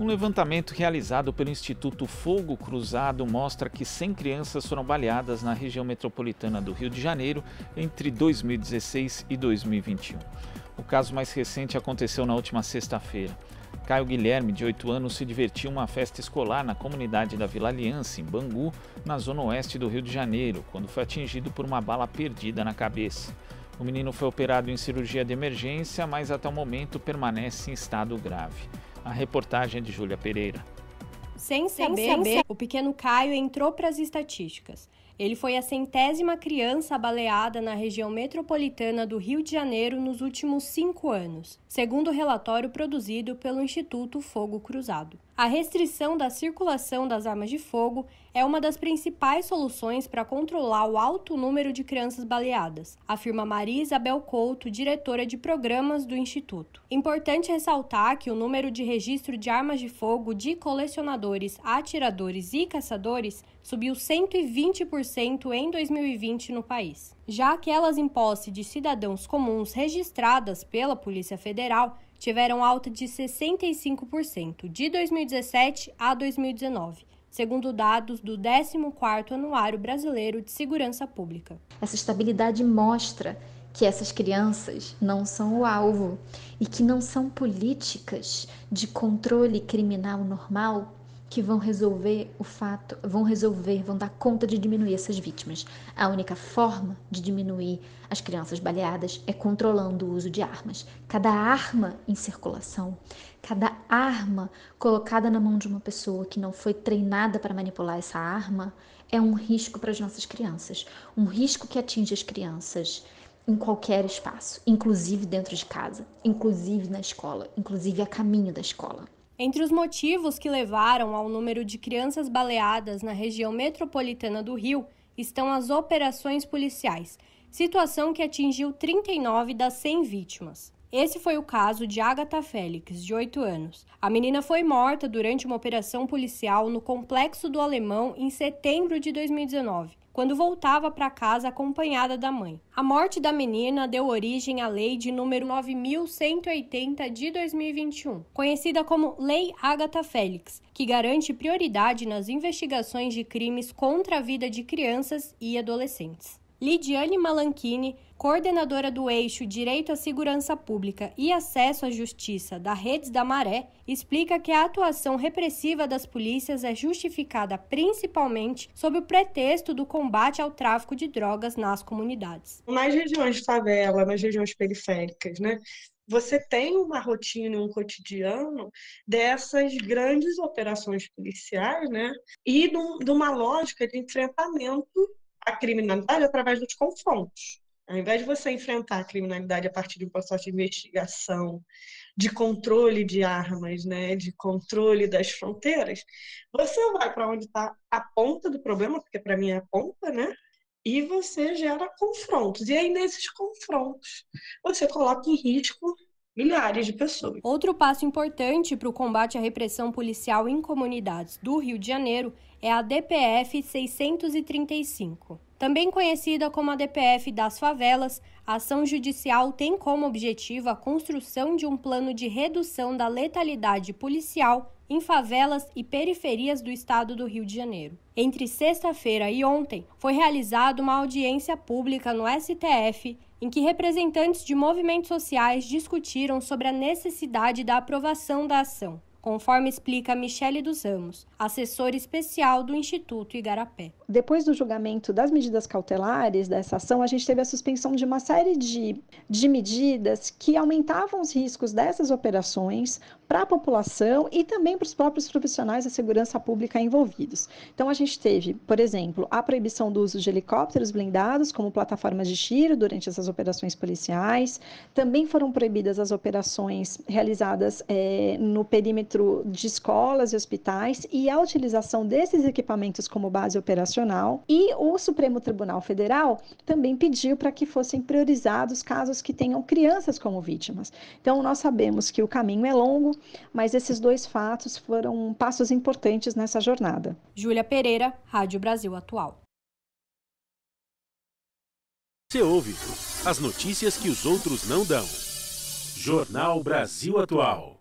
Um levantamento realizado pelo Instituto Fogo Cruzado mostra que 100 crianças foram baleadas na região metropolitana do Rio de Janeiro entre 2016 e 2021. O caso mais recente aconteceu na última sexta-feira. Caio Guilherme, de 8 anos, se divertiu em uma festa escolar na comunidade da Vila Aliança, em Bangu, na zona oeste do Rio de Janeiro, quando foi atingido por uma bala perdida na cabeça. O menino foi operado em cirurgia de emergência, mas até o momento permanece em estado grave. A reportagem é de Júlia Pereira. Sem saber, Sem saber, o pequeno Caio entrou para as estatísticas. Ele foi a centésima criança baleada na região metropolitana do Rio de Janeiro nos últimos cinco anos, segundo o relatório produzido pelo Instituto Fogo Cruzado. A restrição da circulação das armas de fogo é uma das principais soluções para controlar o alto número de crianças baleadas, afirma Maria Isabel Couto, diretora de programas do Instituto. Importante ressaltar que o número de registro de armas de fogo de colecionadores, atiradores e caçadores subiu 120% em 2020 no país. Já aquelas em posse de cidadãos comuns registradas pela Polícia Federal tiveram alta de 65% de 2017 a 2019 segundo dados do 14º Anuário Brasileiro de Segurança Pública. Essa estabilidade mostra que essas crianças não são o alvo e que não são políticas de controle criminal normal que vão resolver o fato, vão resolver, vão dar conta de diminuir essas vítimas. A única forma de diminuir as crianças baleadas é controlando o uso de armas. Cada arma em circulação, cada arma colocada na mão de uma pessoa que não foi treinada para manipular essa arma é um risco para as nossas crianças, um risco que atinge as crianças em qualquer espaço, inclusive dentro de casa, inclusive na escola, inclusive a caminho da escola. Entre os motivos que levaram ao número de crianças baleadas na região metropolitana do Rio estão as operações policiais, situação que atingiu 39 das 100 vítimas. Esse foi o caso de Agatha Félix, de 8 anos. A menina foi morta durante uma operação policial no Complexo do Alemão em setembro de 2019, quando voltava para casa acompanhada da mãe. A morte da menina deu origem à lei de número 9180 de 2021, conhecida como Lei Agatha Félix, que garante prioridade nas investigações de crimes contra a vida de crianças e adolescentes. Lidiane Malanchini, coordenadora do eixo Direito à Segurança Pública e Acesso à Justiça da Redes da Maré, explica que a atuação repressiva das polícias é justificada principalmente sob o pretexto do combate ao tráfico de drogas nas comunidades. Nas regiões de favela, nas regiões periféricas, né? você tem uma rotina, um cotidiano dessas grandes operações policiais, né? E de uma lógica de enfrentamento a criminalidade através dos confrontos. Ao invés de você enfrentar a criminalidade a partir de um processo de investigação, de controle de armas, né, de controle das fronteiras, você vai para onde está a ponta do problema, porque para mim é a ponta, né? E você gera confrontos. E aí, nesses confrontos, você coloca em risco milhares de pessoas. Outro passo importante para o combate à repressão policial em comunidades do Rio de Janeiro é a DPF 635. Também conhecida como a DPF das favelas, a ação judicial tem como objetivo a construção de um plano de redução da letalidade policial em favelas e periferias do estado do Rio de Janeiro. Entre sexta-feira e ontem, foi realizada uma audiência pública no STF em que representantes de movimentos sociais discutiram sobre a necessidade da aprovação da ação conforme explica Michele dos Ramos, assessora especial do Instituto Igarapé. Depois do julgamento das medidas cautelares dessa ação, a gente teve a suspensão de uma série de, de medidas que aumentavam os riscos dessas operações para a população e também para os próprios profissionais da segurança pública envolvidos. Então, a gente teve, por exemplo, a proibição do uso de helicópteros blindados como plataformas de tiro durante essas operações policiais. Também foram proibidas as operações realizadas é, no perímetro dentro de escolas e hospitais e a utilização desses equipamentos como base operacional. E o Supremo Tribunal Federal também pediu para que fossem priorizados casos que tenham crianças como vítimas. Então, nós sabemos que o caminho é longo, mas esses dois fatos foram passos importantes nessa jornada. Júlia Pereira, Rádio Brasil Atual. Você ouve as notícias que os outros não dão. Jornal Brasil Atual.